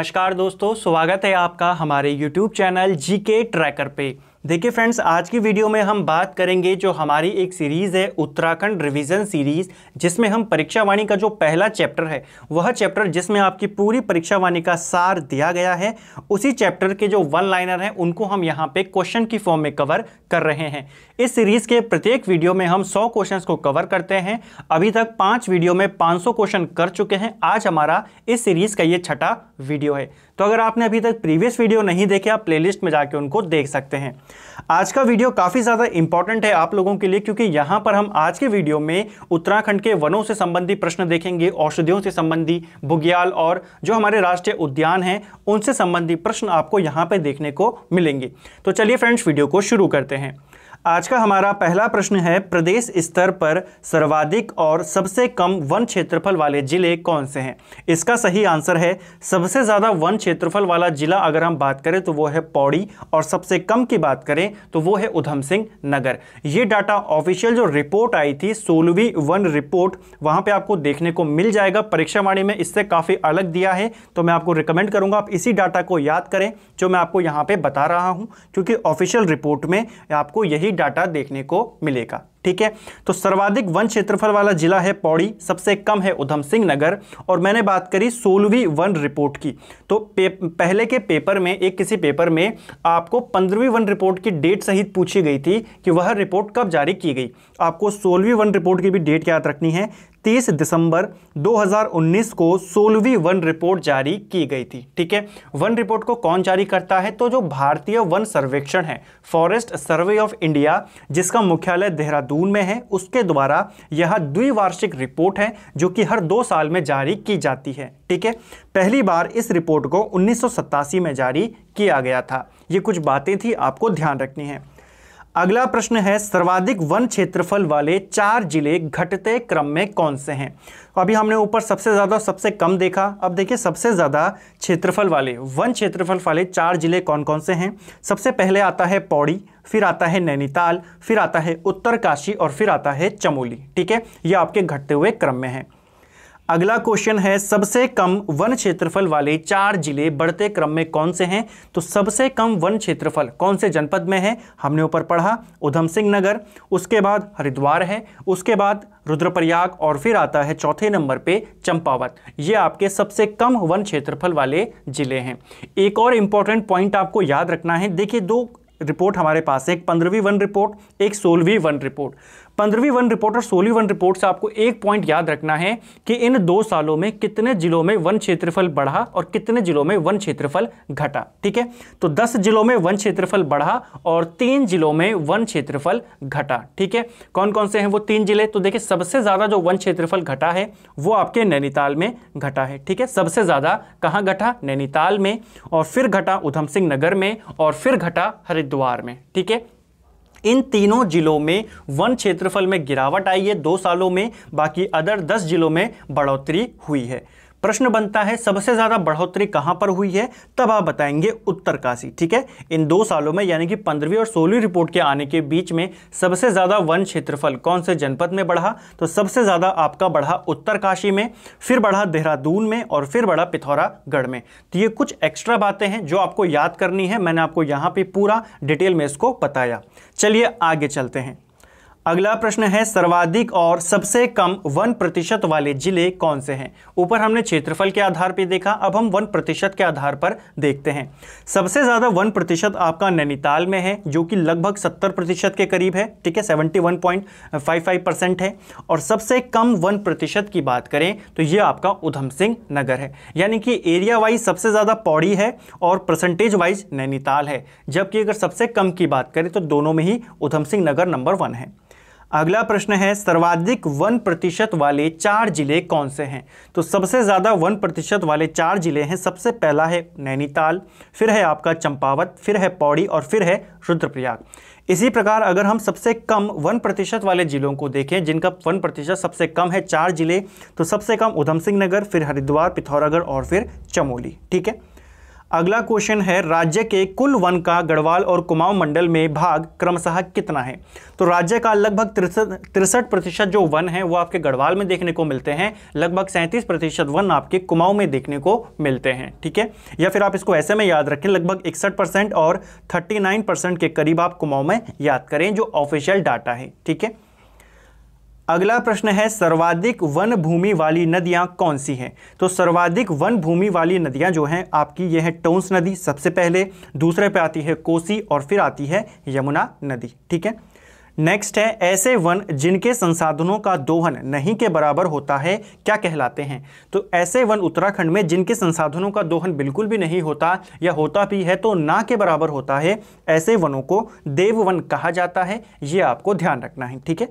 नमस्कार दोस्तों स्वागत है आपका हमारे YouTube चैनल जी के ट्रैकर पे देखिए फ्रेंड्स आज की वीडियो में हम बात करेंगे जो हमारी एक सीरीज़ है उत्तराखंड रिवीजन सीरीज़ जिसमें हम परीक्षावाणी का जो पहला चैप्टर है वह चैप्टर जिसमें आपकी पूरी परीक्षावाणी का सार दिया गया है उसी चैप्टर के जो वन लाइनर हैं उनको हम यहाँ पे क्वेश्चन की फॉर्म में कवर कर रहे हैं इस सीरीज़ के प्रत्येक वीडियो में हम सौ क्वेश्चन को कवर करते हैं अभी तक पाँच वीडियो में पाँच क्वेश्चन कर चुके हैं आज हमारा इस सीरीज़ का ये छठा वीडियो है तो अगर आपने अभी तक प्रीवियस वीडियो नहीं देखे आप प्लेलिस्ट में जाके उनको देख सकते हैं आज का वीडियो काफ़ी ज़्यादा इंपॉर्टेंट है आप लोगों के लिए क्योंकि यहाँ पर हम आज के वीडियो में उत्तराखंड के वनों से संबंधी प्रश्न देखेंगे औषधियों से संबंधी बुग्याल और जो हमारे राष्ट्रीय उद्यान हैं उनसे संबंधी प्रश्न आपको यहाँ पर देखने को मिलेंगे तो चलिए फ्रेंड्स वीडियो को शुरू करते हैं आज का हमारा पहला प्रश्न है प्रदेश स्तर पर सर्वाधिक और सबसे कम वन क्षेत्रफल वाले जिले कौन से हैं इसका सही आंसर है सबसे ज़्यादा वन क्षेत्रफल वाला जिला अगर हम बात करें तो वो है पौड़ी और सबसे कम की बात करें तो वो है उधम सिंह नगर ये डाटा ऑफिशियल जो रिपोर्ट आई थी सोलहवीं वन रिपोर्ट वहाँ पर आपको देखने को मिल जाएगा परीक्षावाणी में इससे काफ़ी अलग दिया है तो मैं आपको रिकमेंड करूँगा आप इसी डाटा को याद करें जो मैं आपको यहाँ पर बता रहा हूँ क्योंकि ऑफिशियल रिपोर्ट में आपको यही डाटा देखने को मिलेगा ठीक है तो सर्वाधिक वन क्षेत्रफल वाला जिला है पौड़ी सबसे कम है उधम सिंह नगर और मैंने बात करी सोलहवीं वन रिपोर्ट की तो पहले के पेपर में एक किसी पेपर में आपको पंद्रहवीं वन रिपोर्ट की डेट सहित पूछी गई थी कि वह रिपोर्ट कब जारी की गई आपको सोलहवीं वन रिपोर्ट की भी डेट याद रखनी है 30 दिसंबर 2019 को सोलहवीं वन रिपोर्ट जारी की गई थी ठीक है वन रिपोर्ट को कौन जारी करता है तो जो भारतीय वन सर्वेक्षण है फॉरेस्ट सर्वे ऑफ इंडिया जिसका मुख्यालय देहरादून देहरादून में है उसके द्वारा यह द्विवार्षिक रिपोर्ट है जो कि हर दो साल में जारी की जाती है ठीक है पहली बार इस रिपोर्ट को उन्नीस में जारी किया गया था ये कुछ बातें थी आपको ध्यान रखनी है अगला प्रश्न है सर्वाधिक वन क्षेत्रफल वाले चार जिले घटते क्रम में कौन से हैं तो अभी हमने ऊपर सबसे ज़्यादा और सबसे कम देखा अब देखिए सबसे ज़्यादा क्षेत्रफल वाले वन क्षेत्रफल वाले चार जिले कौन कौन से हैं सबसे पहले आता है पौड़ी फिर आता है नैनीताल फिर आता है उत्तरकाशी और फिर आता है चमोली ठीक है ये आपके घटते हुए क्रम में है अगला क्वेश्चन है सबसे कम वन क्षेत्रफल वाले चार जिले बढ़ते क्रम में कौन से हैं तो सबसे कम वन क्षेत्रफल कौन से जनपद में है हमने ऊपर पढ़ा उधम सिंह नगर उसके बाद हरिद्वार है उसके बाद रुद्रप्रयाग और फिर आता है चौथे नंबर पे चंपावत ये आपके सबसे कम वन क्षेत्रफल वाले जिले हैं एक और इम्पॉर्टेंट पॉइंट आपको याद रखना है देखिए दो रिपोर्ट हमारे पास है एक पंद्रहवीं वन रिपोर्ट एक सोलहवीं वन रिपोर्ट पंद्रहवीं वन रिपोर्ट और सोलह वन रिपोर्ट से आपको एक पॉइंट याद रखना है कि इन दो सालों में कितने जिलों में वन क्षेत्रफल बढ़ा और कितने जिलों में वन क्षेत्रफल घटा ठीक है तो दस जिलों में वन क्षेत्रफल बढ़ा और तीन जिलों में वन क्षेत्रफल घटा ठीक है कौन कौन से हैं वो तीन जिले तो देखिए सबसे ज़्यादा जो वन क्षेत्रफल घटा है वो आपके नैनीताल में घटा है ठीक है सबसे ज़्यादा कहाँ घटा नैनीताल में और फिर घटा ऊधम सिंह नगर में और फिर घटा हरिद्वार में ठीक है इन तीनों जिलों में वन क्षेत्रफल में गिरावट आई है दो सालों में बाकी अदर दस जिलों में बढ़ोतरी हुई है प्रश्न बनता है सबसे ज़्यादा बढ़ोतरी कहां पर हुई है तब आप बताएंगे उत्तरकाशी ठीक है इन दो सालों में यानी कि पंद्रहवीं और सोलहवीं रिपोर्ट के आने के बीच में सबसे ज़्यादा वन क्षेत्रफल कौन से जनपद में बढ़ा तो सबसे ज़्यादा आपका बढ़ा उत्तरकाशी में फिर बढ़ा देहरादून में और फिर बढ़ा पिथौरागढ़ में तो ये कुछ एक्स्ट्रा बातें हैं जो आपको याद करनी है मैंने आपको यहाँ पर पूरा डिटेल में इसको बताया चलिए आगे चलते हैं अगला प्रश्न है सर्वाधिक और सबसे कम वन प्रतिशत वाले जिले कौन से हैं ऊपर हमने क्षेत्रफल के आधार पर देखा अब हम वन प्रतिशत के आधार पर देखते हैं सबसे ज़्यादा वन प्रतिशत आपका नैनीताल में है जो कि लगभग सत्तर प्रतिशत के करीब है ठीक है seventy one point five five percent है और सबसे कम वन प्रतिशत की बात करें तो ये आपका उधम सिंह नगर है यानी कि एरिया वाइज सबसे ज़्यादा पौड़ी है और परसेंटेज वाइज नैनीताल है जबकि अगर सबसे कम की बात करें तो दोनों में ही उधम सिंह नगर नंबर वन है अगला प्रश्न है सर्वाधिक वन प्रतिशत वाले चार जिले कौन से हैं तो सबसे ज़्यादा वन प्रतिशत वाले चार जिले हैं सबसे पहला है नैनीताल फिर है आपका चंपावत फिर है पौड़ी और फिर है रुद्रप्रयाग इसी प्रकार अगर हम सबसे कम वन प्रतिशत वाले जिलों को देखें जिनका वन प्रतिशत सबसे कम है चार जिले तो सबसे कम उधम सिंह नगर फिर हरिद्वार पिथौरागढ़ और फिर चमोली ठीक है अगला क्वेश्चन है राज्य के कुल वन का गढ़वाल और कुमाऊं मंडल में भाग क्रमशः कितना है तो राज्य का लगभग तिरसठ तिरसठ प्रतिशत जो वन है वो आपके गढ़वाल में देखने को मिलते हैं लगभग सैंतीस प्रतिशत वन आपके कुमाऊं में देखने को मिलते हैं ठीक है या फिर आप इसको ऐसे में याद रखें लगभग इकसठ परसेंट और थर्टी नाइन परसेंट के करीब आप कुमाऊं में याद करें जो ऑफिशियल डाटा है ठीक है अगला प्रश्न है सर्वाधिक वन भूमि वाली नदियां कौन सी हैं तो सर्वाधिक वन भूमि वाली नदियां जो हैं आपकी यह है टोंस नदी सबसे पहले दूसरे पे आती है कोसी और फिर आती है यमुना नदी ठीक है नेक्स्ट है ऐसे वन जिनके संसाधनों का दोहन नहीं के बराबर होता है क्या कहलाते हैं तो ऐसे वन उत्तराखंड में जिनके संसाधनों का दोहन बिल्कुल भी नहीं होता या होता भी है तो ना के बराबर होता है ऐसे वनों को देव वन कहा जाता है ये आपको ध्यान रखना है ठीक है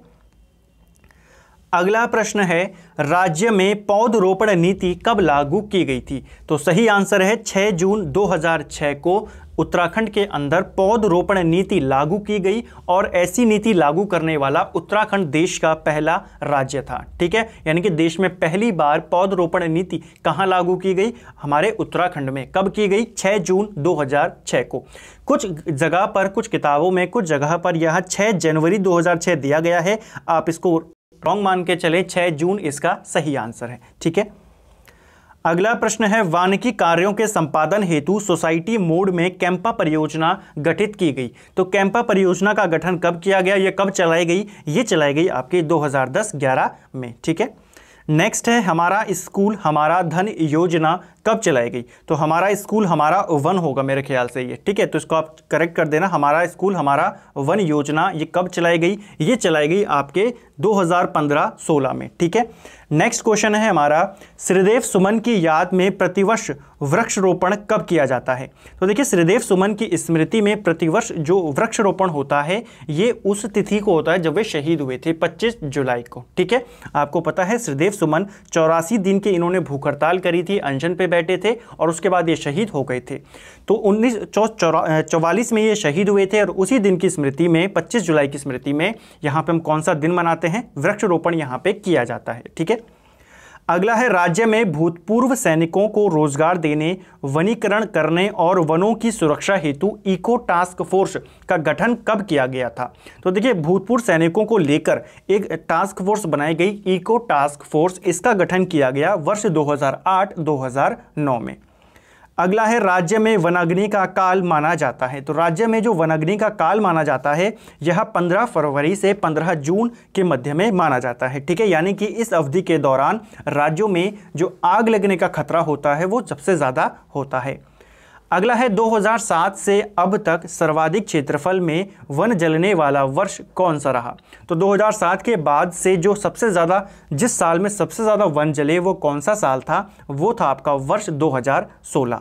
अगला प्रश्न है राज्य में पौधरोपण नीति कब लागू की गई थी तो सही आंसर है 6 जून 2006 को उत्तराखंड के अंदर पौधरोपण नीति लागू की गई और ऐसी नीति लागू करने वाला उत्तराखंड देश का पहला राज्य था ठीक है यानी कि देश में पहली बार पौधरोपण नीति कहाँ लागू की गई हमारे उत्तराखंड में कब की गई 6 जून 2006 को कुछ जगह पर कुछ किताबों में कुछ जगह पर यह छः जनवरी दो दिया गया है आप इसको रॉन्ग मान के चले छह जून इसका सही आंसर है ठीक है अगला प्रश्न है वानिकी कार्यों के संपादन हेतु सोसाइटी मोड में कैंपा परियोजना गठित की गई तो कैंपा परियोजना का गठन कब किया गया यह कब चलाई गई ये चलाई गई आपके 2010-11 में ठीक है नेक्स्ट है हमारा स्कूल हमारा धन योजना कब चलाई गई तो हमारा स्कूल हमारा वन होगा मेरे ख्याल से ये ठीक है तो इसको आप करेक्ट कर देना हमारा स्कूल हमारा वन योजना ये कब चलाई गई ये चलाई गई आपके 2015-16 में ठीक है नेक्स्ट क्वेश्चन है हमारा श्रीदेव सुमन की याद में प्रतिवर्ष वृक्षरोपण कब किया जाता है तो देखिए श्रीदेव सुमन की स्मृति में प्रतिवर्ष जो वृक्षरोपण होता है ये उस तिथि को होता है जब वे शहीद हुए थे 25 जुलाई को ठीक है आपको पता है श्रीदेव सुमन चौरासी दिन के इन्होंने भूख हड़ताल करी थी अंजन पे बैठे थे और उसके बाद ये शहीद हो गए थे तो उन्नीस चौवालीस में ये शहीद हुए थे और उसी दिन की स्मृति में पच्चीस जुलाई की स्मृति में यहाँ पर हम कौन सा दिन मनाते हैं वृक्षरोपण यहाँ पर किया जाता है ठीक है अगला है राज्य में भूतपूर्व सैनिकों को रोजगार देने वनीकरण करने और वनों की सुरक्षा हेतु इको टास्क फोर्स का गठन कब किया गया था तो देखिए भूतपूर्व सैनिकों को लेकर एक टास्क फोर्स बनाई गई इको टास्क फोर्स इसका गठन किया गया वर्ष 2008-2009 में अगला है राज्य में वनाग्नि का काल माना जाता है तो राज्य में जो वनाग्नि का काल माना जाता है यह 15 फरवरी से 15 जून के मध्य में माना जाता है ठीक है यानी कि इस अवधि के दौरान राज्यों में जो आग लगने का खतरा होता है वो सबसे ज़्यादा होता है अगला है 2007 से अब तक सर्वाधिक क्षेत्रफल में वन जलने वाला वर्ष कौन सा रहा तो 2007 के बाद से जो सबसे ज़्यादा जिस साल में सबसे ज़्यादा वन जले वो कौन सा साल था वो था आपका वर्ष 2016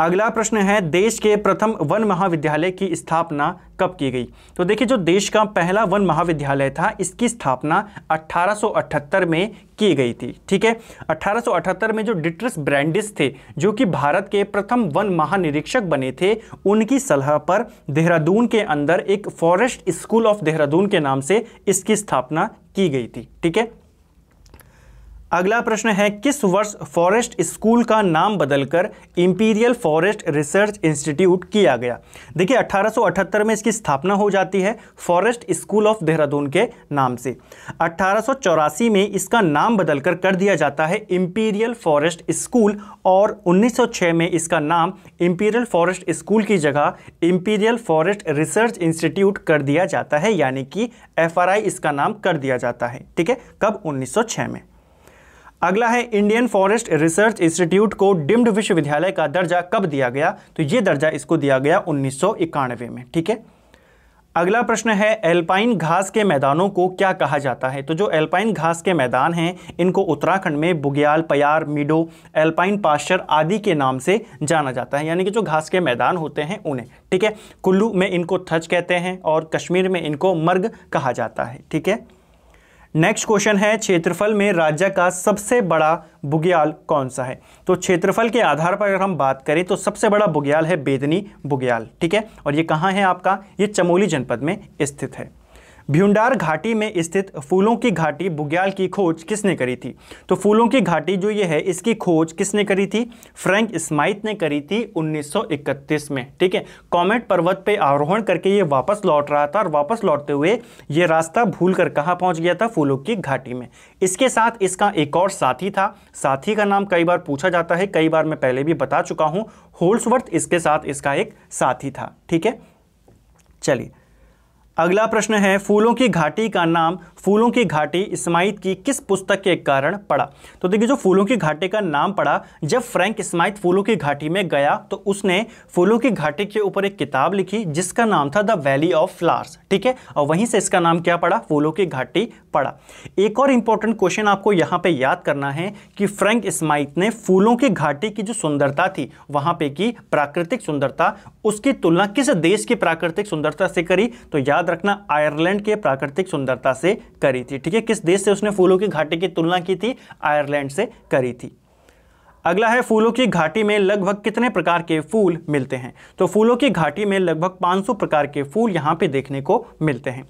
अगला प्रश्न है देश के प्रथम वन महाविद्यालय की स्थापना कब की गई तो देखिए जो देश का पहला वन महाविद्यालय था इसकी स्थापना 1878 में की गई थी ठीक है 1878 में जो डिट्रस ब्रांडिस थे जो कि भारत के प्रथम वन महानिरीक्षक बने थे उनकी सलाह पर देहरादून के अंदर एक फॉरेस्ट स्कूल ऑफ देहरादून के नाम से इसकी स्थापना की गई थी ठीक है अगला प्रश्न है किस वर्ष फॉरेस्ट स्कूल का नाम बदलकर इंपीरियल फॉरेस्ट रिसर्च इंस्टीट्यूट किया गया देखिए 1878 में इसकी स्थापना हो जाती है फॉरेस्ट स्कूल ऑफ देहरादून के नाम से अट्ठारह में इसका नाम बदलकर कर दिया जाता है इंपीरियल फॉरेस्ट स्कूल और 1906 में इसका नाम इंपीरियल फॉरेस्ट स्कूल की जगह इंपीरियल फॉरेस्ट रिसर्च इंस्टीट्यूट कर दिया जाता है यानी कि एफ इसका नाम कर दिया जाता है ठीक है कब उन्नीस में अगला है इंडियन फॉरेस्ट रिसर्च इंस्टीट्यूट को डिम्ड विश्वविद्यालय का दर्जा कब दिया गया तो यह दर्जा इसको दिया गया उन्नीस में ठीक है अगला प्रश्न है एल्पाइन घास के मैदानों को क्या कहा जाता है तो जो एल्पाइन घास के मैदान हैं इनको उत्तराखंड में बुग्याल पयार मिडो एल्पाइन पास्चर आदि के नाम से जाना जाता है यानी कि जो घास के मैदान होते हैं उन्हें ठीक है कुल्लू में इनको थच कहते हैं और कश्मीर में इनको मर्ग कहा जाता है ठीक है नेक्स्ट क्वेश्चन है क्षेत्रफल में राज्य का सबसे बड़ा बुग्याल कौन सा है तो क्षेत्रफल के आधार पर अगर हम बात करें तो सबसे बड़ा बुग्याल है बेदनी बुग्याल ठीक है और ये कहाँ है आपका ये चमोली जनपद में स्थित है भ्यूंडार घाटी में स्थित फूलों की घाटी बुग्याल की खोज किसने करी थी तो फूलों की घाटी जो ये है इसकी खोज किसने करी थी फ्रैंक स्माइथ ने करी थी 1931 में ठीक है कॉमेट पर्वत पे आरोहण करके ये वापस लौट रहा था और वापस लौटते हुए ये रास्ता भूल कर कहाँ पहुँच गया था फूलों की घाटी में इसके साथ इसका एक और साथी था साथी का नाम कई बार पूछा जाता है कई बार मैं पहले भी बता चुका हूँ होल्सवर्थ इसके साथ इसका एक साथी था ठीक है चलिए अगला प्रश्न है फूलों की घाटी का नाम फूलों की घाटी इस्माइत की किस पुस्तक के कारण पड़ा तो देखिए जो फूलों की घाटी का नाम पड़ा जब फ्रैंक इस्माइत फूलों की घाटी में गया तो उसने फूलों की घाटी के ऊपर एक किताब लिखी जिसका नाम था द वैली ऑफ फ्लावर्स ठीक है और वहीं से इसका नाम क्या पड़ा फूलों की घाटी पड़ा एक और इंपॉर्टेंट क्वेश्चन आपको यहाँ पर याद करना है कि फ्रेंक इस्माइत ने फूलों की घाटी की जो सुंदरता थी वहाँ पर की प्राकृतिक सुंदरता उसकी तुलना किस देश की प्राकृतिक सुंदरता से करी तो याद रखना आयरलैंड के प्राकृतिक सुंदरता से करी थी ठीक है किस देश से उसने फूलों की घाटी की तुलना की थी आयरलैंड से करी थी अगला है फूलों की घाटी में लगभग कितने प्रकार के फूल मिलते हैं तो फूलों की घाटी में लगभग 500 प्रकार के फूल यहाँ पे देखने को मिलते हैं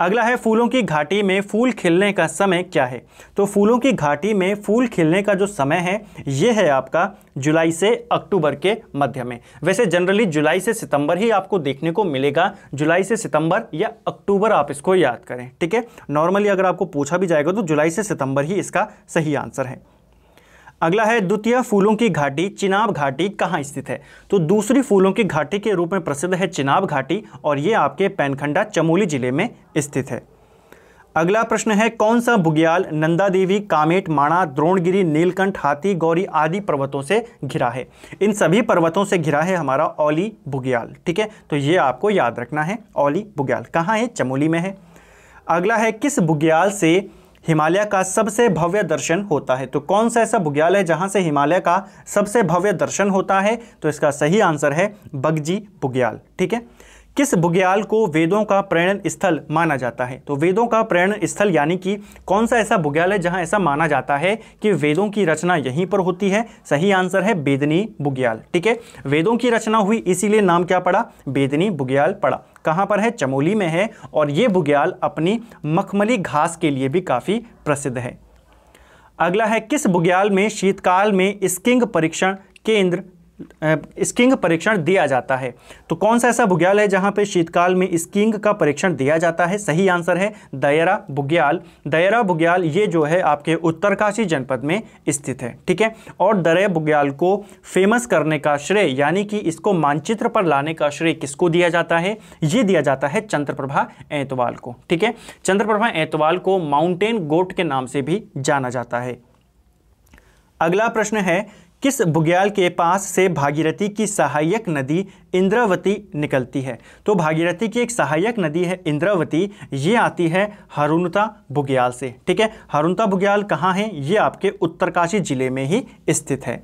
अगला है फूलों की घाटी में फूल खिलने का समय क्या है तो फूलों की घाटी में फूल खिलने का जो समय है ये है आपका जुलाई से अक्टूबर के मध्य में वैसे जनरली जुलाई से सितंबर ही आपको देखने को मिलेगा जुलाई से सितंबर या अक्टूबर आप इसको याद करें ठीक है नॉर्मली अगर आपको पूछा भी जाएगा तो जुलाई से सितंबर ही इसका सही आंसर है अगला है द्वितीय फूलों की घाटी चिनाब घाटी कहाँ स्थित है तो दूसरी फूलों की घाटी के रूप में प्रसिद्ध है चिनाब घाटी और ये आपके पैनखंडा चमोली जिले में स्थित है अगला प्रश्न है कौन सा भुग्याल नंदा देवी कामेट माणा द्रोणगिरी नीलकंठ हाथी गौरी आदि पर्वतों से घिरा है इन सभी पर्वतों से घिरा है हमारा ओली भुग्याल ठीक है तो ये आपको याद रखना है ओली भुग्याल कहाँ है चमोली में है अगला है किस भुग्याल से हिमालय का सबसे भव्य दर्शन होता है तो कौन सा ऐसा बुग्याल है जहाँ से हिमालय का सबसे भव्य दर्शन होता है तो इसका सही आंसर है बगजी बुग्याल ठीक है किस बुग्याल को वेदों का प्रेरण स्थल माना जाता है तो वेदों का प्रेरण स्थल यानी कि कौन सा ऐसा बुग्याल है जहाँ ऐसा माना जाता है कि वेदों की रचना यहीं पर होती है सही आंसर है बेदनी बुग्याल ठीक है वेदों की रचना हुई इसीलिए नाम क्या पड़ा बेदनी बुग्याल पड़ा कहाँ पर है चमोली में है और ये बुग्याल अपनी मखमली घास के लिए भी काफ़ी प्रसिद्ध है अगला है किस बुग्याल में शीतकाल में स्किंग परीक्षण केंद्र स्किंग परीक्षण दिया जाता है तो कौन सा ऐसा बुग्याल है जहां पे शीतकाल में स्किंग का परीक्षण दिया जाता है सही आंसर है दयरा बुग्याल दयरा बुग्याल ये जो है आपके उत्तरकाशी जनपद में स्थित है ठीक है और दरे बुग्याल को फेमस करने का श्रेय यानी कि इसको मानचित्र पर लाने का श्रेय किसको दिया जाता है ये दिया जाता है चंद्रप्रभा ऐतवाल को ठीक है चंद्रप्रभा ऐतवाल को माउंटेन गोट के नाम से भी जाना जाता है अगला प्रश्न है किस बुग्याल के पास से भागीरथी की सहायक नदी इंद्रावती निकलती है तो भागीरथी की एक सहायक नदी है इंद्रावती ये आती है हरुणता बुग्याल से ठीक है हरुणता बुग्याल कहाँ है ये आपके उत्तरकाशी जिले में ही स्थित है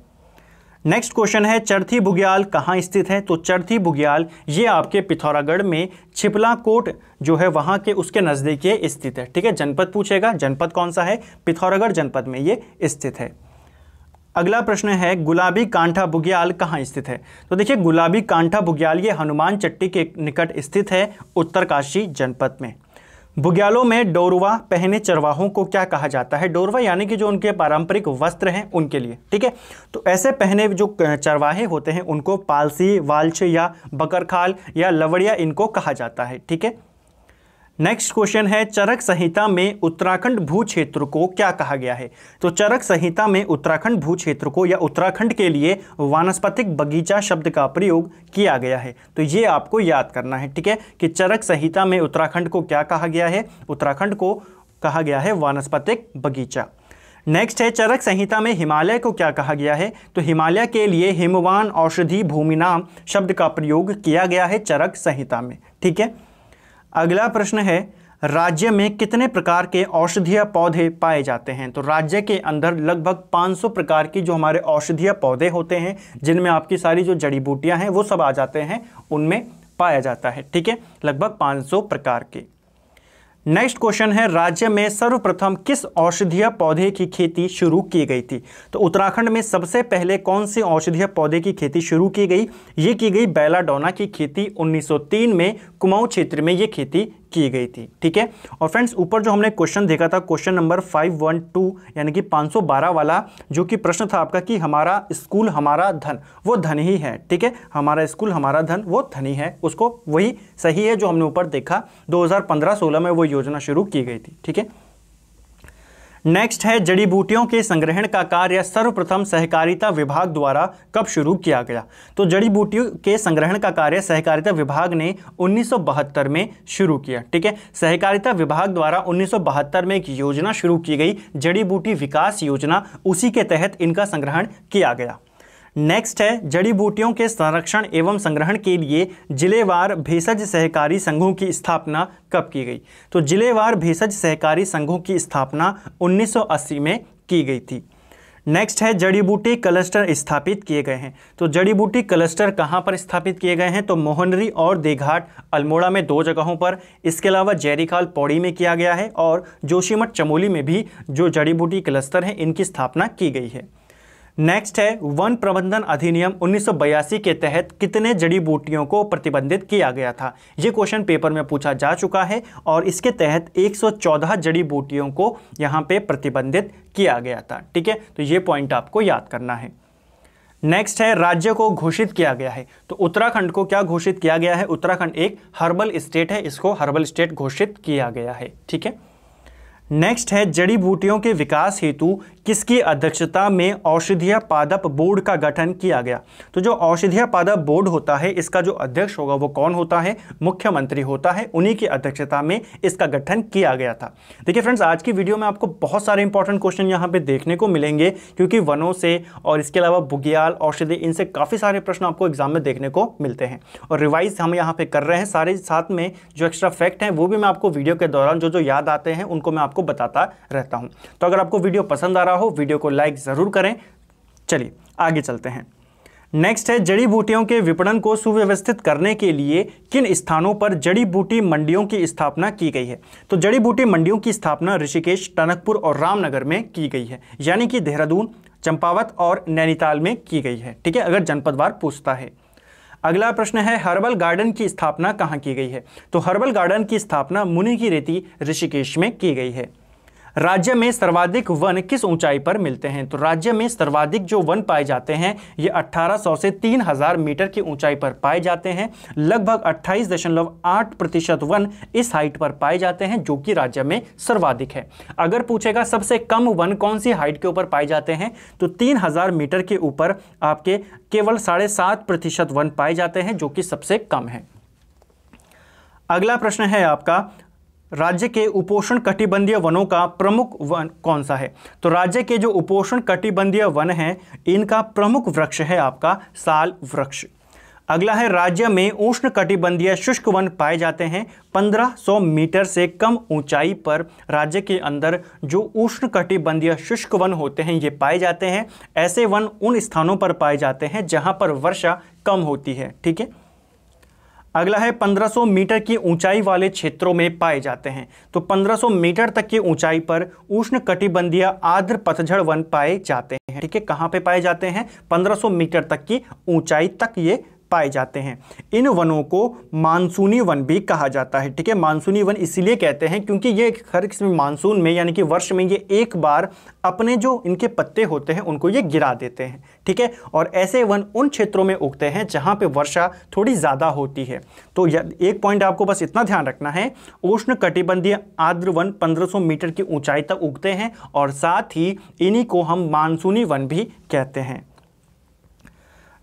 नेक्स्ट क्वेश्चन है चरथी बुग्याल कहाँ स्थित है तो चरथी बुग्याल ये आपके पिथौरागढ़ में छिपला कोट जो है वहाँ के उसके नज़दीक ये स्थित है ठीक है जनपद पूछेगा जनपद कौन सा है पिथौरागढ़ जनपद में ये स्थित है अगला प्रश्न है गुलाबी कांठा बुग्याल कहाँ स्थित है तो देखिए गुलाबी कांठा बुग्याल ये हनुमान चट्टी के निकट स्थित है उत्तरकाशी जनपद में बुग्यालों में डोरवा पहने चरवाहों को क्या कहा जाता है डोरवा यानी कि जो उनके पारंपरिक वस्त्र हैं उनके लिए ठीक है तो ऐसे पहने जो चरवाहे होते हैं उनको पालसी वाल्छ या बकरखाल या लवड़िया इनको कहा जाता है ठीक है नेक्स्ट क्वेश्चन है चरक संहिता में उत्तराखंड भू क्षेत्र को क्या कहा गया है तो चरक संहिता में उत्तराखंड भू क्षेत्र को या उत्तराखंड के लिए वानस्पतिक बगीचा शब्द का प्रयोग किया गया है तो ये आपको याद करना है ठीक है कि चरक संहिता में उत्तराखंड को क्या कहा गया है उत्तराखंड को कहा गया है वानस्पतिक बगीचा नेक्स्ट है चरक संहिता में हिमालय को क्या कहा गया है तो हिमालय के लिए हिमवान औषधि भूमि नाम शब्द का प्रयोग किया गया है चरक संहिता में ठीक है अगला प्रश्न है राज्य में कितने प्रकार के औषधीय पौधे पाए जाते हैं तो राज्य के अंदर लगभग 500 प्रकार की जो हमारे औषधीय पौधे होते हैं जिनमें आपकी सारी जो जड़ी बूटियां हैं वो सब आ जाते हैं उनमें पाया जाता है ठीक है लगभग 500 प्रकार के नेक्स्ट क्वेश्चन है राज्य में सर्वप्रथम किस औषधीय पौधे की खेती शुरू की गई थी तो उत्तराखंड में सबसे पहले कौन से औषधीय पौधे की खेती शुरू की गई ये की गई बैलाडोना की खेती 1903 में कुमाऊं क्षेत्र में ये खेती की गई थी ठीक है और फ्रेंड्स ऊपर जो हमने क्वेश्चन देखा था क्वेश्चन नंबर 512 यानी कि 512 वाला जो कि प्रश्न था आपका कि हमारा स्कूल हमारा धन वो धन ही है ठीक है हमारा स्कूल हमारा धन वो धन ही है उसको वही सही है जो हमने ऊपर देखा 2015-16 में वो योजना शुरू की गई थी ठीक है नेक्स्ट है जड़ी बूटियों के संग्रहण का कार्य सर्वप्रथम सहकारिता विभाग द्वारा कब शुरू किया गया तो जड़ी बूटियों के संग्रहण का कार्य सहकारिता विभाग ने 1972 में शुरू किया ठीक है सहकारिता विभाग द्वारा 1972 में एक योजना शुरू की गई जड़ी बूटी विकास योजना उसी के तहत इनका संग्रहण किया गया नेक्स्ट है जड़ी बूटियों के संरक्षण एवं संग्रहण के लिए जिलेवार भेषज सहकारी संघों की स्थापना कब की गई तो जिलेवार भेषज सहकारी संघों की स्थापना 1980 में की गई थी नेक्स्ट है जड़ी बूटी क्लस्टर स्थापित किए गए हैं तो जड़ी बूटी क्लस्टर कहाँ पर स्थापित किए गए हैं तो मोहनरी और देघाट अल्मोड़ा में दो जगहों पर इसके अलावा जैरीकाल पौड़ी में किया गया है और जोशीमठ चमोली में भी जो जड़ी बूटी क्लस्टर हैं इनकी स्थापना की गई है नेक्स्ट है वन प्रबंधन अधिनियम 1982 के तहत कितने जड़ी बूटियों को प्रतिबंधित किया गया था ये क्वेश्चन पेपर में पूछा जा चुका है और इसके तहत 114 जड़ी बूटियों को यहाँ पे प्रतिबंधित किया गया था ठीक है तो ये पॉइंट आपको याद करना है नेक्स्ट है राज्य को घोषित किया गया है तो उत्तराखंड को क्या घोषित किया गया है उत्तराखंड एक हर्बल स्टेट है इसको हर्बल स्टेट घोषित किया गया है ठीक है नेक्स्ट है जड़ी बूटियों के विकास हेतु किसकी अध्यक्षता में औषधीय पादप बोर्ड का गठन किया गया तो जो औषधीय पादप बोर्ड होता है इसका जो अध्यक्ष होगा वो कौन होता है मुख्यमंत्री होता है उन्हीं की अध्यक्षता में इसका गठन किया गया था देखिए फ्रेंड्स आज की वीडियो में आपको बहुत सारे इंपॉर्टेंट क्वेश्चन यहाँ पे देखने को मिलेंगे क्योंकि वनों से और इसके अलावा बुगियाल औषधि इनसे काफ़ी सारे प्रश्न आपको एग्जाम में देखने को मिलते हैं और रिवाइज हम यहाँ पर कर रहे हैं सारे साथ में जो एक्स्ट्रा फैक्ट हैं वो भी मैं आपको वीडियो के दौरान जो जो याद आते हैं उनको मैं आपको आपको बताता रहता हूँ तो अगर आपको वीडियो पसंद आ रहा हो वीडियो को लाइक ज़रूर करें चलिए आगे चलते हैं नेक्स्ट है जड़ी बूटियों के विपणन को सुव्यवस्थित करने के लिए किन स्थानों पर जड़ी बूटी मंडियों की स्थापना की गई है तो जड़ी बूटी मंडियों की स्थापना ऋषिकेश टनकपुर और रामनगर में की गई है यानी कि देहरादून चंपावत और नैनीताल में की गई है ठीक है अगर जनपदवार पूछता है अगला प्रश्न है हर्बल गार्डन की स्थापना कहाँ की गई है तो हर्बल गार्डन की स्थापना मुनि की रेती ऋषिकेश में की गई है राज्य में सर्वाधिक वन किस ऊंचाई पर मिलते हैं तो राज्य में सर्वाधिक जो वन पाए जाते हैं ये 1800 से 3000 मीटर की ऊंचाई पर पाए जाते हैं लगभग 28.8 प्रतिशत वन इस हाइट पर पाए जाते हैं जो कि राज्य में सर्वाधिक है अगर पूछेगा सबसे कम वन कौन सी हाइट के ऊपर पाए जाते हैं तो तीन मीटर के ऊपर आपके केवल साढ़े सात प्रतिशत वन पाए जाते हैं जो कि सबसे कम है अगला प्रश्न है आपका राज्य के उपोषण कटिबंधीय वनों का प्रमुख वन कौन सा है तो राज्य के जो उपोषण कटिबंधीय वन हैं इनका प्रमुख वृक्ष है आपका साल वृक्ष अगला है राज्य में उष्ण कटिबंधीय शुष्क वन पाए जाते हैं 1500 मीटर से कम ऊंचाई पर राज्य के अंदर जो उष्ण कटिबंधीय शुष्क वन होते हैं ये पाए जाते हैं ऐसे वन उन स्थानों पर पाए जाते हैं जहाँ पर वर्षा कम होती है ठीक है अगला है 1500 मीटर की ऊंचाई वाले क्षेत्रों में पाए जाते हैं तो 1500 मीटर तक की ऊंचाई पर उष्ण कटिबंधीय आर्द्र पतझड़ वन पाए जाते हैं ठीक है कहाँ पे पाए जाते हैं 1500 मीटर तक की ऊंचाई तक ये पाए जाते हैं इन वनों को मानसूनी वन भी कहा जाता है ठीक है मानसूनी वन इसीलिए कहते हैं क्योंकि ये हर किसी मानसून में यानी कि वर्ष में ये एक बार अपने जो इनके पत्ते होते हैं उनको ये गिरा देते हैं ठीक है और ऐसे वन उन क्षेत्रों में उगते हैं जहाँ पर वर्षा थोड़ी ज़्यादा होती है तो एक पॉइंट आपको बस इतना ध्यान रखना है उष्ण कटिबंधीय आर्द्र वन 1500 मीटर की ऊंचाई तक उगते हैं और साथ ही इन्हीं को हम मानसूनी वन भी कहते हैं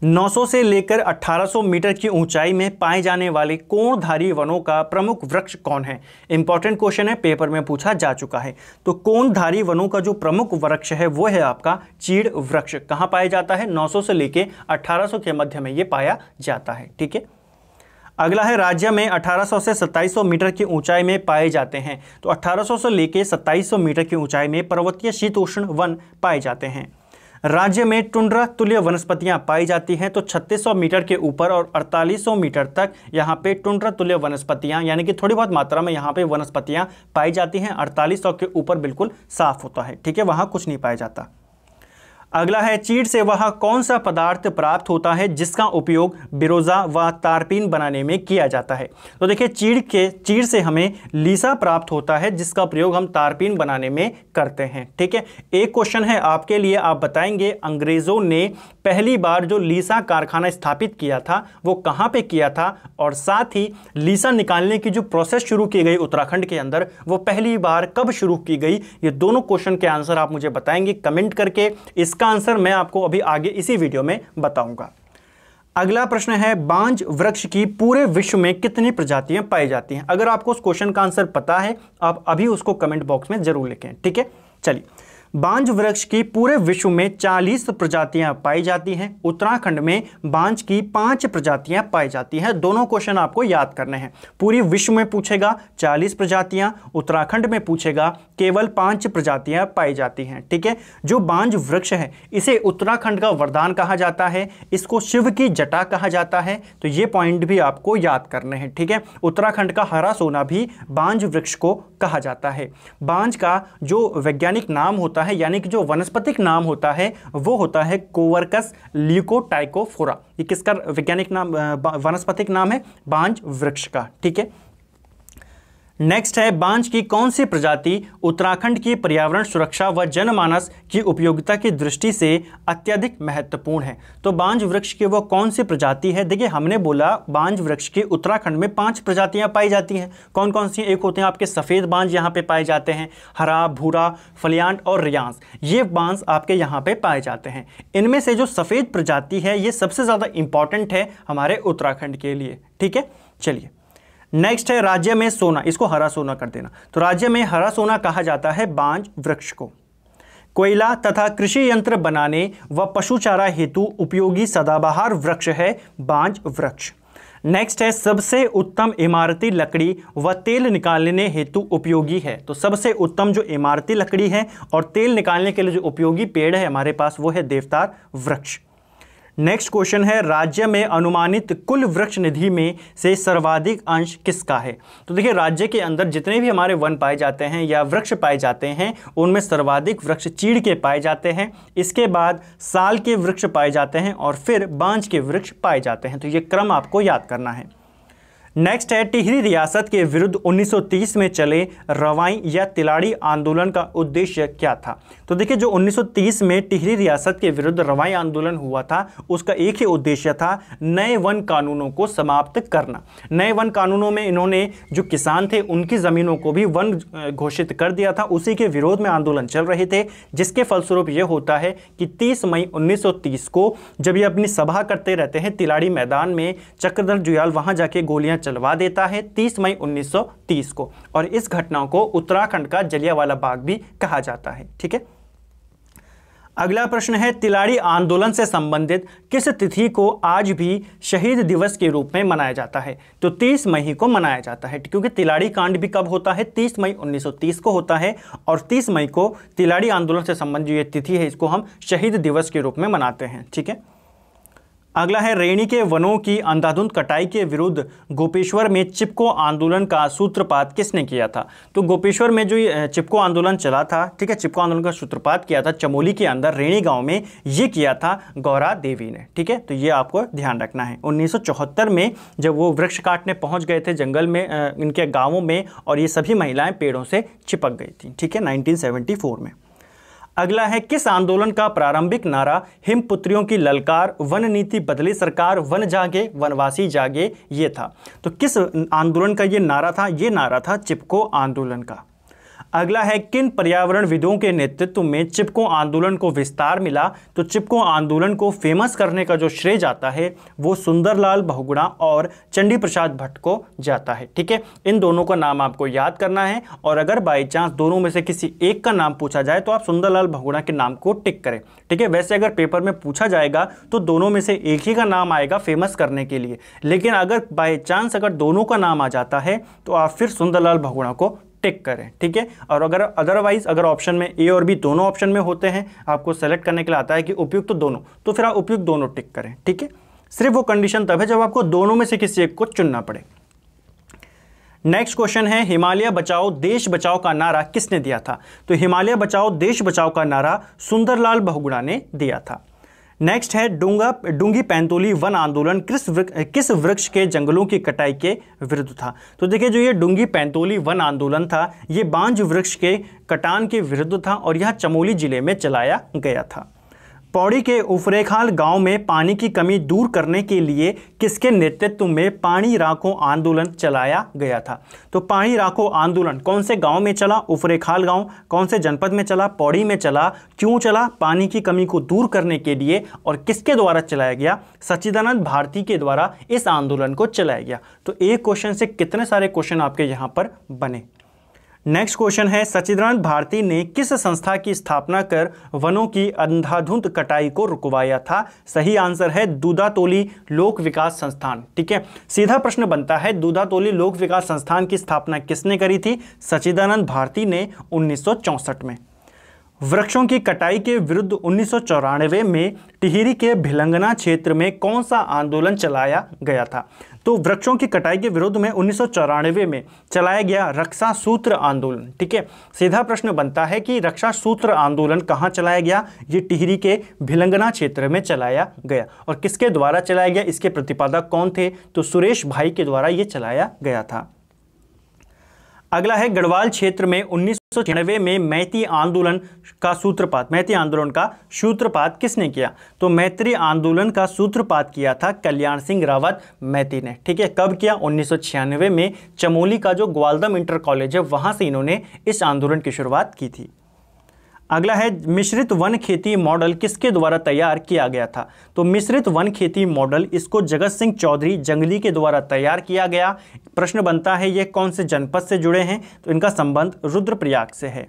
900 से लेकर 1800 मीटर की ऊंचाई में पाए जाने वाले कोणधारी वनों का प्रमुख वृक्ष कौन है इंपॉर्टेंट क्वेश्चन है पेपर में पूछा जा चुका है तो कोणधारी वनों का जो प्रमुख वृक्ष है वो है आपका चीड़ वृक्ष कहाँ पाया जाता है 900 से लेकर 1800 के मध्य में ये पाया जाता है ठीक है अगला है राज्य में 1800 से 2700 मीटर की ऊंचाई में पाए जाते हैं तो 1800 से लेकर 2700 मीटर की ऊंचाई में पर्वतीय शीतोष्ण वन पाए जाते हैं राज्य में टुंड्रा तुल्य वनस्पतियां पाई जाती हैं तो 3600 मीटर के ऊपर और 4800 मीटर तक यहां पे टुंड्रा तुल्य वनस्पतियां यानी कि थोड़ी बहुत मात्रा में यहां पे वनस्पतियां पाई जाती हैं 4800 के ऊपर बिल्कुल साफ होता है ठीक है वहां कुछ नहीं पाया जाता अगला है चीड़ से वह कौन सा पदार्थ प्राप्त होता है जिसका उपयोग बिरोजा व तारपीन बनाने में किया जाता है तो देखिए चीड़ के चीड़ से हमें लीसा प्राप्त होता है जिसका प्रयोग हम तारपीन बनाने में करते हैं ठीक है एक क्वेश्चन है आपके लिए आप बताएंगे अंग्रेज़ों ने पहली बार जो लीसा कारखाना स्थापित किया था वो कहाँ पर किया था और साथ ही लीसा निकालने की जो प्रोसेस शुरू की गई उत्तराखंड के अंदर वो पहली बार कब शुरू की गई ये दोनों क्वेश्चन के आंसर आप मुझे बताएंगे कमेंट करके इसका इसका आंसर मैं आपको अभी आगे इसी वीडियो में बताऊंगा अगला प्रश्न है बांझ वृक्ष की पूरे विश्व में कितनी प्रजातियां पाई जाती हैं अगर आपको उस क्वेश्चन का आंसर पता है आप अभी उसको कमेंट बॉक्स में जरूर लिखें ठीक है चलिए बांझ वृक्ष की पूरे विश्व में 40 प्रजातियां पाई जाती हैं उत्तराखंड में बांझ की पांच प्रजातियां पाई जाती हैं दोनों क्वेश्चन आपको याद करने हैं पूरी विश्व में पूछेगा 40 प्रजातियां उत्तराखंड में पूछेगा केवल पांच प्रजातियां पाई जाती हैं ठीक है जो बांझ वृक्ष है इसे उत्तराखंड का वरदान कहा जाता है इसको शिव की जटा कहा जाता है तो ये पॉइंट भी आपको याद करने हैं ठीक है उत्तराखंड का हरा सोना भी बांझ वृक्ष को कहा जाता है बांझ का जो वैज्ञानिक नाम होता है है यानी कि जो वनस्पतिक नाम होता है वो होता है कोवर्कस ल्यूकोटाइकोफोरा ये किसका वैज्ञानिक नाम वनस्पतिक नाम है बांझ वृक्ष का ठीक है नेक्स्ट है बांझ की कौन सी प्रजाति उत्तराखंड की पर्यावरण सुरक्षा व जनमानस की उपयोगिता की दृष्टि से अत्यधिक महत्वपूर्ण है तो बांझ वृक्ष की वो कौन सी प्रजाति है देखिए हमने बोला बांझ वृक्ष के उत्तराखंड में पांच प्रजातियां पाई जाती हैं कौन कौन सी एक होते हैं आपके सफ़ेद बांझ यहाँ पर पाए जाते हैं हरा भूरा फलियांट और रियांस ये बांस आपके यहाँ पर पाए जाते हैं इनमें से जो सफ़ेद प्रजाति है ये सबसे ज़्यादा इम्पॉर्टेंट है हमारे उत्तराखंड के लिए ठीक है चलिए नेक्स्ट है राज्य में सोना इसको हरा सोना कर देना तो राज्य में हरा सोना कहा जाता है बांज वृक्ष को कोयला तथा कृषि यंत्र बनाने व पशुचारा हेतु उपयोगी सदाबहार वृक्ष है बांज वृक्ष नेक्स्ट है सबसे उत्तम इमारती लकड़ी व तेल निकालने हेतु उपयोगी है तो सबसे उत्तम जो इमारती लकड़ी है और तेल निकालने के लिए जो उपयोगी पेड़ है हमारे पास वो है देवतार वृक्ष नेक्स्ट क्वेश्चन है राज्य में अनुमानित कुल वृक्ष निधि में से सर्वाधिक अंश किसका है तो देखिए राज्य के अंदर जितने भी हमारे वन पाए जाते हैं या वृक्ष पाए जाते हैं उनमें सर्वाधिक वृक्ष चीड़ के पाए जाते हैं इसके बाद साल के वृक्ष पाए जाते हैं और फिर बांझ के वृक्ष पाए जाते हैं तो ये क्रम आपको याद करना है नेक्स्ट है टिहरी रियासत के विरुद्ध 1930 में चले रवाई या तिलाड़ी आंदोलन का उद्देश्य क्या था तो देखिए जो 1930 में टिहरी रियासत के विरुद्ध रवाई आंदोलन हुआ था उसका एक ही उद्देश्य था नए वन कानूनों को समाप्त करना नए वन कानूनों में इन्होंने जो किसान थे उनकी ज़मीनों को भी वन घोषित कर दिया था उसी के विरोध में आंदोलन चल रहे थे जिसके फलस्वरूप ये होता है कि तीस मई उन्नीस को जब ये अपनी सभा करते रहते हैं तिलाड़ी मैदान में चक्रधर जुयाल वहाँ जाके गोलियाँ चलवा देता है 30 मई 1930 को और इस घटना को उत्तराखंड का जलियावाला बाग भी कहा जाता है ठीक है अगला प्रश्न है तिलाड़ी आंदोलन से संबंधित किस तिथि को आज भी शहीद दिवस के रूप में मनाया जाता है तो 30 मई को मनाया जाता है क्योंकि तिलाड़ी कांड भी कब होता है 30 मई 1930 को होता है और 30 मई को तिलाड़ी आंदोलन से संबंधित ये तिथि है इसको हम शहीद दिवस के रूप में मनाते हैं ठीक है थीके? अगला है रेणी के वनों की अंधाधुंध कटाई के विरुद्ध गोपेश्वर में चिपको आंदोलन का सूत्रपात किसने किया था तो गोपेश्वर में जो चिपको आंदोलन चला था ठीक है चिपको आंदोलन का सूत्रपात किया था चमोली के अंदर रेणी गांव में ये किया था गौरा देवी ने ठीक है तो ये आपको ध्यान रखना है उन्नीस में जब वो वृक्ष काटने पहुँच गए थे जंगल में इनके गाँवों में और ये सभी महिलाएँ पेड़ों से चिपक गई थी ठीक है नाइनटीन में अगला है किस आंदोलन का प्रारंभिक नारा हिमपुत्रियों की ललकार वन नीति बदली सरकार वन जागे वनवासी जागे ये था तो किस आंदोलन का ये नारा था ये नारा था चिपको आंदोलन का अगला है किन पर्यावरण विदों के नेतृत्व में चिपको आंदोलन को विस्तार मिला तो चिपको आंदोलन को फेमस करने का जो श्रेय जाता है वो सुंदरलाल बहुगुणा और चंडी प्रसाद भट्ट को जाता है ठीक है इन दोनों का नाम आपको याद करना है और अगर बाई चांस दोनों में से किसी एक का नाम पूछा जाए तो आप सुंदरलाल बहुगुणा के नाम को टिक करें ठीक है वैसे अगर पेपर में पूछा जाएगा तो दोनों में से एक ही का नाम आएगा फेमस करने के लिए लेकिन अगर बाई चांस अगर दोनों का नाम आ जाता है तो आप फिर सुंदरलाल बहुगुणा को टिक करें ठीक है और अगर अदरवाइज अगर ऑप्शन में ए और बी दोनों ऑप्शन में होते हैं आपको सेलेक्ट करने के लिए आता है कि उपयुक्त तो दोनों तो फिर आप उपयुक्त दोनों टिक करें ठीक है सिर्फ वो कंडीशन तब है जब आपको दोनों में से किसी एक को चुनना पड़े नेक्स्ट क्वेश्चन है हिमालय बचाओ देश बचाओ का नारा किसने दिया था तो हिमालय बचाओ देश बचाओ का नारा सुंदरलाल बहुगुणा ने दिया था नेक्स्ट है डूंगा डूंगी पैंतोली वन आंदोलन किस किस वृक्ष के जंगलों की कटाई के विरुद्ध था तो देखिए जो ये डूंगी पैंतोली वन आंदोलन था ये बांझ वृक्ष के कटान के विरुद्ध था और यह चमोली जिले में चलाया गया था पौड़ी के उफरेखाल गांव में पानी की कमी दूर करने के लिए किसके नेतृत्व में पानी राखो आंदोलन चलाया गया था तो पानी राखो आंदोलन कौन से गांव में चला उफरेखाल गांव कौन से जनपद में चला पौड़ी में चला क्यों चला पानी की कमी को दूर करने के लिए और किसके द्वारा चलाया गया सच्चिदानंद भारती के द्वारा इस आंदोलन को चलाया गया तो एक क्वेश्चन से कितने सारे क्वेश्चन आपके यहाँ पर बने नेक्स्ट क्वेश्चन है सचिदानंद भारती ने किस संस्था की स्थापना कर वनों की अंधाधुंध कटाई को रुकवाया था सही आंसर है दूधातोली लोक विकास संस्थान ठीक है सीधा प्रश्न बनता है दूधातोली लोक विकास संस्थान की स्थापना किसने करी थी सचिदानंद भारती ने उन्नीस में वृक्षों की कटाई के विरुद्ध उन्नीस में टिहरी के भिलंगना क्षेत्र में कौन सा आंदोलन चलाया गया था तो वृक्षों की कटाई के विरुद्ध में उन्नीस में चलाया गया रक्षा सूत्र आंदोलन ठीक है सीधा प्रश्न बनता है कि रक्षा सूत्र आंदोलन कहाँ चलाया गया ये टिहरी के भिलंगना क्षेत्र में चलाया गया और किसके द्वारा चलाया गया इसके प्रतिपादक कौन थे तो सुरेश भाई के द्वारा ये चलाया गया था अगला है गढ़वाल क्षेत्र में उन्नीस में मैती आंदोलन का सूत्रपात मैती आंदोलन का सूत्रपात किसने किया तो मैत्री आंदोलन का सूत्रपात किया था कल्याण सिंह रावत मैती ने ठीक है कब किया उन्नीस में चमोली का जो ग्वालदम इंटर कॉलेज है वहाँ से इन्होंने इस आंदोलन की शुरुआत की थी अगला है मिश्रित वन खेती मॉडल किसके द्वारा तैयार किया गया था तो मिश्रित वन खेती मॉडल इसको जगत सिंह चौधरी जंगली के द्वारा तैयार किया गया प्रश्न बनता है ये कौन से जनपद से जुड़े हैं तो इनका संबंध रुद्रप्रयाग से है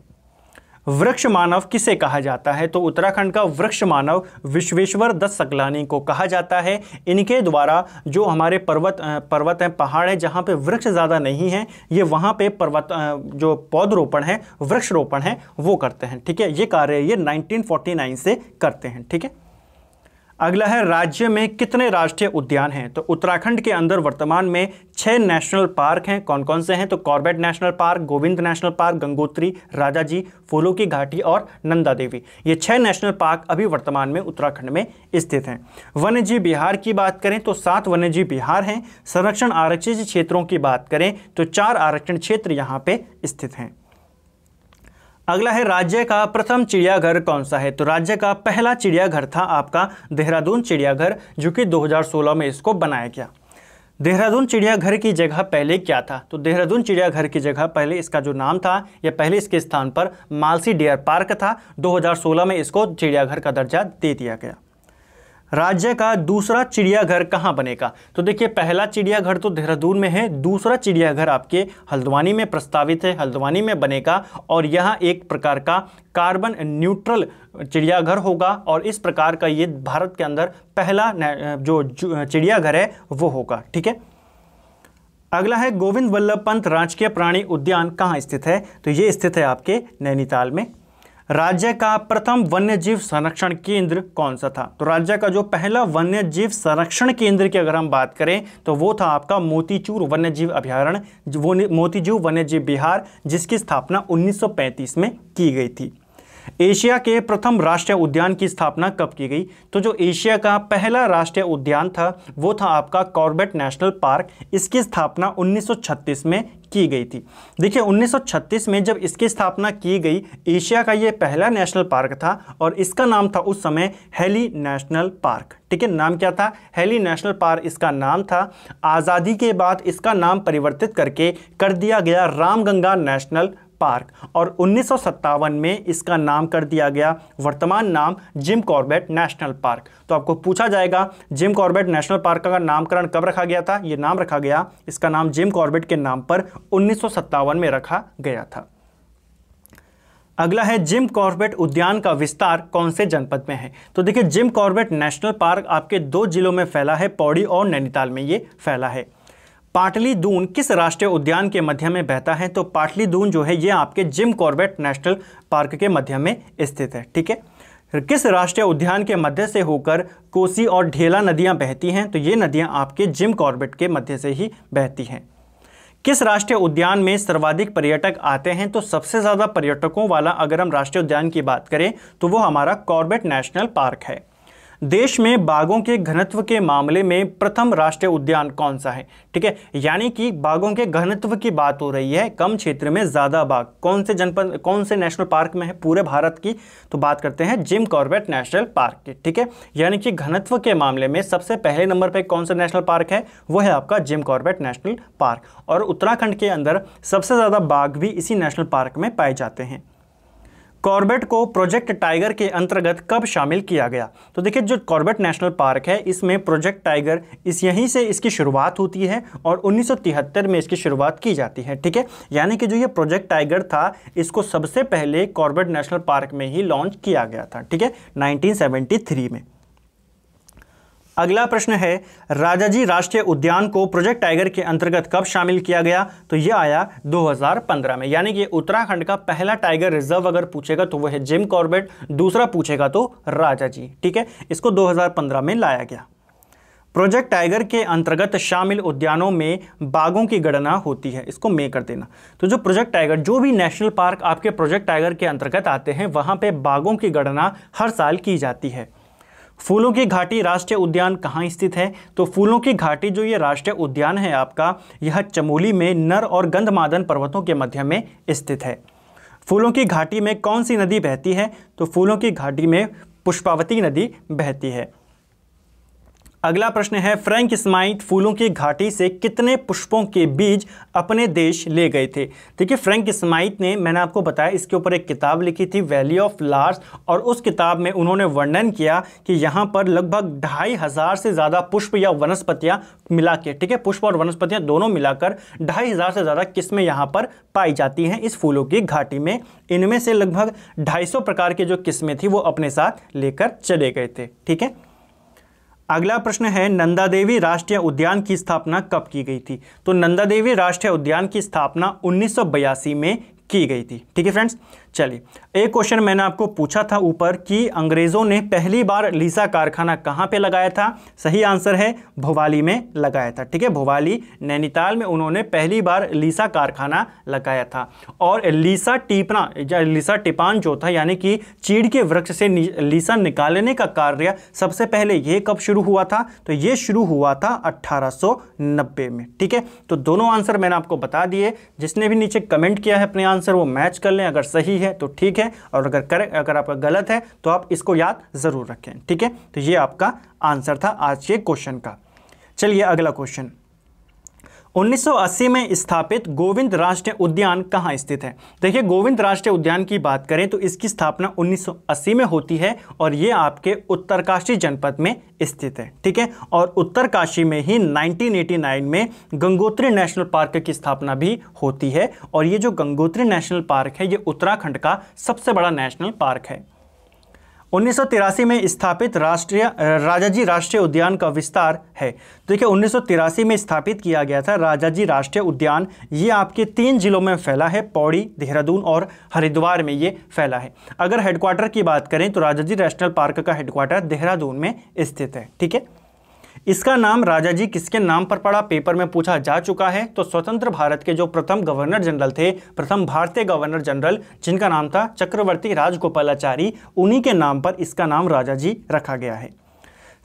वृक्ष मानव किसे कहा जाता है तो उत्तराखंड का वृक्ष मानव विश्वेश्वर दत्त सकलानी को कहा जाता है इनके द्वारा जो हमारे पर्वत पर्वत हैं पहाड़ हैं जहाँ पे वृक्ष ज़्यादा नहीं हैं ये वहाँ पे पर्वत जो पौधरोपण है वृक्षरोपण है वो करते हैं ठीक है ये कार्य ये 1949 से करते हैं ठीक है अगला है राज्य में कितने राष्ट्रीय उद्यान हैं तो उत्तराखंड के अंदर वर्तमान में छः नेशनल पार्क हैं कौन कौन से हैं तो Corbett national park Govind national park Gangotri Rajaji फूलों की घाटी और नंदा देवी ये छः नेशनल पार्क अभी वर्तमान में उत्तराखंड में स्थित हैं वन्यजीव बिहार की बात करें तो सात वन्यजीव बिहार हैं संरक्षण आरक्षित क्षेत्रों की बात करें तो चार आरक्षण क्षेत्र यहाँ पर स्थित हैं अगला है राज्य का प्रथम चिड़ियाघर कौन सा है तो राज्य का पहला चिड़ियाघर था आपका देहरादून चिड़ियाघर जो कि 2016 में इसको बनाया गया देहरादून चिड़ियाघर की जगह पहले क्या था तो देहरादून चिड़ियाघर की जगह पहले इसका जो नाम था यह पहले इसके स्थान पर मालसी डियर पार्क था 2016 में इसको चिड़ियाघर का दर्जा दे दिया गया राज्य का दूसरा चिड़ियाघर कहाँ बनेगा तो देखिए पहला चिड़ियाघर तो देहरादून में है दूसरा चिड़ियाघर आपके हल्द्वानी में प्रस्तावित है हल्द्वानी में बनेगा और यह एक प्रकार का कार्बन न्यूट्रल चिड़ियाघर होगा और इस प्रकार का ये भारत के अंदर पहला जो चिड़ियाघर है वो होगा ठीक है अगला है गोविंद वल्लभ पंत राजकीय प्राणी उद्यान कहाँ स्थित है तो ये स्थित है आपके नैनीताल में राज्य का प्रथम वन्य जीव संरक्षण केंद्र कौन सा था तो राज्य का जो पहला वन्य जीव संरक्षण केंद्र की अगर हम बात करें तो वो था आपका मोतीचूर वन्य जीव अभ्यारण्य मोतीचूर वन्य जीव बिहार जिसकी स्थापना 1935 में की गई थी एशिया के प्रथम राष्ट्रीय उद्यान की स्थापना कब की गई तो जो एशिया का पहला राष्ट्रीय उद्यान था वो था आपका कॉर्बेट नेशनल पार्क इसकी स्थापना 1936 में की गई थी देखिए 1936 में जब इसकी स्थापना की गई एशिया का ये पहला नेशनल पार्क था और इसका नाम था उस समय हेली नेशनल पार्क ठीक है नाम क्या था हेली नेशनल पार्क इसका नाम था आज़ादी के बाद इसका नाम परिवर्तित करके कर दिया गया रामगंगा नेशनल पार्क और उन्नीस में इसका नाम कर दिया गया वर्तमान नाम जिम कॉर्बेट नेशनल पार्क तो आपको पूछा जाएगा जिम कॉर्बेट नेशनल पार्क का नामकरण कब रखा गया था यह नाम रखा गया इसका नाम जिम कॉर्बेट के नाम पर उन्नीस में रखा गया था अगला है जिम कॉर्बेट उद्यान का विस्तार कौन से जनपद में है तो देखिए जिम कॉर्बेट नेशनल पार्क आपके दो जिलों में फैला है पौड़ी और नैनीताल में ये फैला है पाटली दून किस राष्ट्रीय उद्यान के मध्य में बहता है तो पाटली दून जो है ये आपके जिम कॉर्बेट नेशनल पार्क के मध्य में स्थित है ठीक है किस राष्ट्रीय उद्यान के मध्य से होकर कोसी और ढेला नदियां बहती हैं तो ये नदियां आपके जिम कॉर्बेट के मध्य से ही बहती हैं किस राष्ट्रीय उद्यान में सर्वाधिक पर्यटक आते हैं तो सबसे ज़्यादा पर्यटकों वाला अगर हम राष्ट्रीय उद्यान की बात करें तो वो हमारा कॉर्बेट नेशनल पार्क है देश में बाघों के घनत्व के मामले में प्रथम राष्ट्रीय उद्यान कौन सा है ठीक है यानी कि बाघों के घनत्व की बात हो रही है कम क्षेत्र में ज़्यादा बाघ कौन से जनपद कौन से नेशनल पार्क में है पूरे भारत की तो बात करते हैं जिम कॉर्बेट नेशनल पार्क की ठीक है यानी कि घनत्व के मामले में सबसे पहले नंबर पर कौन सा नेशनल पार्क है वह है आपका जिम कॉर्बेट नेशनल पार्क और उत्तराखंड के अंदर सबसे ज़्यादा बाघ भी इसी नेशनल पार्क में पाए जाते हैं कॉर्बेट को प्रोजेक्ट टाइगर के अंतर्गत कब शामिल किया गया तो देखिए जो कॉर्बेट नेशनल पार्क है इसमें प्रोजेक्ट टाइगर इस यहीं से इसकी शुरुआत होती है और 1973 में इसकी शुरुआत की जाती है ठीक है यानी कि जो ये प्रोजेक्ट टाइगर था इसको सबसे पहले कॉर्बेट नेशनल पार्क में ही लॉन्च किया गया था ठीक है नाइनटीन में अगला प्रश्न है राजाजी राष्ट्रीय उद्यान को प्रोजेक्ट टाइगर के अंतर्गत कब शामिल किया गया तो यह आया 2015 में यानी कि उत्तराखंड का पहला टाइगर रिजर्व अगर पूछेगा तो वह है जिम कॉर्बेट दूसरा पूछेगा तो राजाजी ठीक है इसको 2015 में लाया गया प्रोजेक्ट टाइगर के अंतर्गत शामिल उद्यानों में बाघों की गणना होती है इसको मे कर देना तो जो प्रोजेक्ट टाइगर जो भी नेशनल पार्क आपके प्रोजेक्ट टाइगर के अंतर्गत आते हैं वहाँ पे बाघों की गणना हर साल की जाती है फूलों की घाटी राष्ट्रीय उद्यान कहाँ स्थित है तो फूलों की घाटी जो ये राष्ट्रीय उद्यान है आपका यह चमोली में नर और गंधमादन पर्वतों के मध्य में स्थित है फूलों की घाटी में कौन सी नदी बहती है तो फूलों की घाटी में पुष्पावती नदी बहती है अगला प्रश्न है फ्रैंक स्माइथ फूलों की घाटी से कितने पुष्पों के बीज अपने देश ले गए थे देखिए फ्रैंक स्माइथ ने मैंने आपको बताया इसके ऊपर एक किताब लिखी थी वैली ऑफ लार्स और उस किताब में उन्होंने वर्णन किया कि यहाँ पर लगभग ढाई हज़ार से ज़्यादा पुष्प या वनस्पतियाँ मिला के ठीक है पुष्प और वनस्पतियाँ दोनों मिलाकर ढाई हज़ार से ज़्यादा किस्में यहाँ पर पाई जाती हैं इस फूलों की घाटी में इनमें से लगभग ढाई प्रकार की जो किस्में थी वो अपने साथ लेकर चले गए थे ठीक है अगला प्रश्न है नंदा देवी राष्ट्रीय उद्यान की स्थापना कब की गई थी तो नंदा देवी राष्ट्रीय उद्यान की स्थापना 1982 में की गई थी ठीक है फ्रेंड्स चलिए एक क्वेश्चन मैंने आपको पूछा था ऊपर कि अंग्रेज़ों ने पहली बार लीसा कारखाना कहाँ पे लगाया था सही आंसर है भोवाली में लगाया था ठीक है भोवाली नैनीताल में उन्होंने पहली बार लीसा कारखाना लगाया था और लीसा टीपना या लीसा टिपान जो था यानी कि चीड़ के वृक्ष से लीसा निकालने का कार्य सबसे पहले ये कब शुरू हुआ था तो ये शुरू हुआ था अट्ठारह में ठीक है तो दोनों आंसर मैंने आपको बता दिए जिसने भी नीचे कमेंट किया है अपने आंसर वो मैच कर लें अगर सही है है तो ठीक है और अगर करेक्ट अगर आपका गलत है तो आप इसको याद ज़रूर रखें ठीक है तो ये आपका आंसर था आज के क्वेश्चन का चलिए अगला क्वेश्चन 1980 में स्थापित गोविंद राष्ट्रीय उद्यान कहाँ स्थित है देखिए गोविंद राष्ट्रीय उद्यान की बात करें तो इसकी स्थापना 1980 में होती है और ये आपके उत्तरकाशी जनपद में स्थित है ठीक है और उत्तरकाशी में ही 1989 में गंगोत्री नेशनल पार्क की स्थापना भी होती है और ये जो गंगोत्री नेशनल पार्क है ये उत्तराखंड का सबसे बड़ा नेशनल पार्क है 1983 में स्थापित राष्ट्रीय राजाजी राष्ट्रीय उद्यान का विस्तार है देखिए 1983 में स्थापित किया गया था राजाजी राष्ट्रीय उद्यान ये आपके तीन जिलों में फैला है पौड़ी देहरादून और हरिद्वार में ये फैला है अगर हेडक्वार्टर की बात करें तो राजाजी नेशनल पार्क का हेडक्वार्टर देहरादून में स्थित है ठीक है इसका नाम राजा जी किसके नाम पर पड़ा पेपर में पूछा जा चुका है तो स्वतंत्र भारत के जो प्रथम गवर्नर जनरल थे प्रथम भारतीय गवर्नर जनरल जिनका नाम था चक्रवर्ती राजगोपालाचारी उन्हीं के नाम पर इसका नाम राजा जी रखा गया है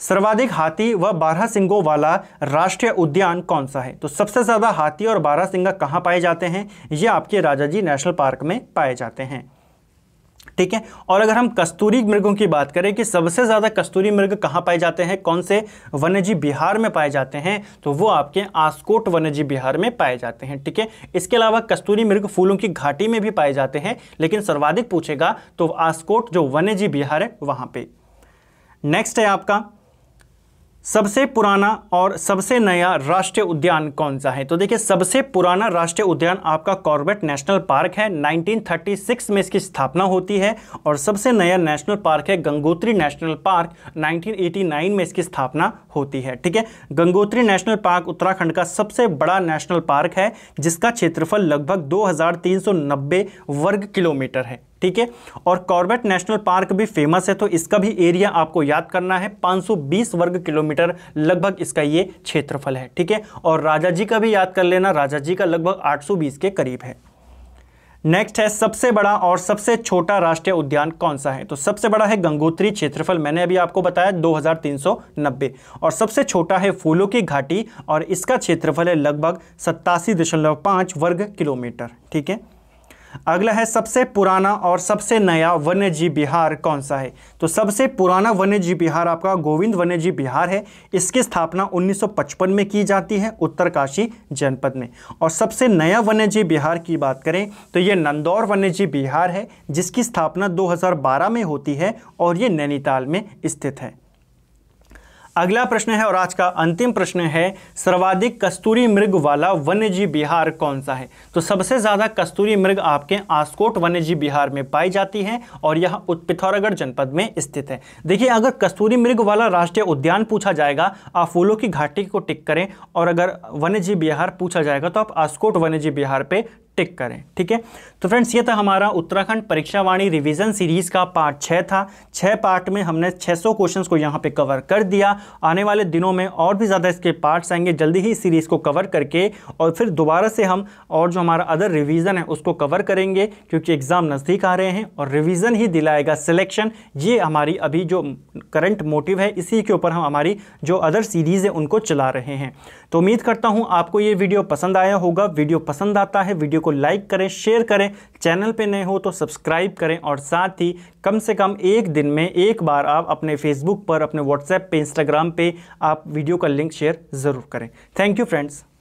सर्वाधिक हाथी व बारह सिंगों वाला राष्ट्रीय उद्यान कौन सा है तो सबसे ज़्यादा हाथी और बारह सिंगा कहाँ पाए जाते हैं ये आपके राजा जी नेशनल पार्क में पाए जाते हैं ठीक है और अगर हम कस्तूरी मृगों की बात करें कि सबसे ज़्यादा कस्तूरी मृग कहाँ पाए जाते हैं कौन से वन्यजीव बिहार में पाए जाते हैं तो वो आपके आसकोट वन्यजीव बिहार में पाए जाते हैं ठीक है इसके अलावा कस्तूरी मृग फूलों की घाटी में भी पाए जाते हैं लेकिन सर्वाधिक पूछेगा तो आसकोट जो वन्यजीव बिहार है वहाँ पर नेक्स्ट है आपका सबसे पुराना और सबसे नया राष्ट्रीय उद्यान कौन सा है तो देखिए सबसे पुराना राष्ट्रीय उद्यान आपका कॉर्बेट नेशनल पार्क है 1936 में इसकी स्थापना होती है और सबसे नया नेशनल पार्क है गंगोत्री नेशनल पार्क 1989 में इसकी स्थापना होती है ठीक है गंगोत्री नेशनल पार्क उत्तराखंड का सबसे बड़ा नेशनल पार्क है जिसका क्षेत्रफल लगभग दो वर्ग किलोमीटर है ठीक है और कॉर्बेट नेशनल पार्क भी फेमस है तो इसका भी एरिया आपको याद करना है 520 वर्ग किलोमीटर लगभग इसका ये क्षेत्रफल है ठीक है और राजा जी का भी याद कर लेना राजा जी का लगभग 820 के करीब है नेक्स्ट है सबसे बड़ा और सबसे छोटा राष्ट्रीय उद्यान कौन सा है तो सबसे बड़ा है गंगोत्री क्षेत्रफल मैंने अभी आपको बताया 2390 और सबसे छोटा है फूलों की घाटी और इसका क्षेत्रफल है लगभग सत्तासी वर्ग किलोमीटर ठीक है अगला है सबसे पुराना और सबसे नया वन्यजीव बिहार कौन सा है तो सबसे पुराना वन्यजीव बिहार आपका गोविंद वन्यजीव बिहार है इसकी स्थापना 1955 में की जाती है उत्तरकाशी जनपद में और सबसे नया वन्यजीव बिहार की बात करें तो ये नंदौर वन्यजीव बिहार है जिसकी स्थापना 2012 में होती है और ये नैनीताल में स्थित है अगला प्रश्न है और आज का अंतिम प्रश्न है सर्वाधिक कस्तूरी मृग वाला वन्यजीव बिहार कौन सा है तो सबसे ज़्यादा कस्तूरी मृग आपके आसकोट वन्यजीव बिहार में पाई जाती है और यह पिथौरागढ़ जनपद में स्थित है देखिए अगर कस्तूरी मृग वाला राष्ट्रीय उद्यान पूछा जाएगा आप फूलों की घाटी को टिक करें और अगर वन्यजीव बिहार पूछा जाएगा तो आप आसकोट वन्यजीव बिहार पर टिक करें ठीक है तो फ्रेंड्स ये था हमारा उत्तराखंड परीक्षावाणी रिवीजन सीरीज़ का पार्ट छः था छः पार्ट में हमने 600 क्वेश्चंस को यहाँ पे कवर कर दिया आने वाले दिनों में और भी ज़्यादा इसके पार्ट्स आएंगे जल्दी ही सीरीज़ को कवर करके और फिर दोबारा से हम और जो हमारा अदर रिविज़न है उसको कवर करेंगे क्योंकि एग्ज़ाम नज़दीक आ रहे हैं और रिविज़न ही दिलाएगा सिलेक्शन ये हमारी अभी जो करंट मोटिव है इसी के ऊपर हम हमारी जो अदर सीरीज़ है उनको चला रहे हैं तो उम्मीद करता हूँ आपको ये वीडियो पसंद आया होगा वीडियो पसंद आता है वीडियो को लाइक करें शेयर करें चैनल पे नए हो तो सब्सक्राइब करें और साथ ही कम से कम एक दिन में एक बार आप अपने फेसबुक पर अपने व्हाट्सएप पे इंस्टाग्राम पे आप वीडियो का लिंक शेयर ज़रूर करें थैंक यू फ्रेंड्स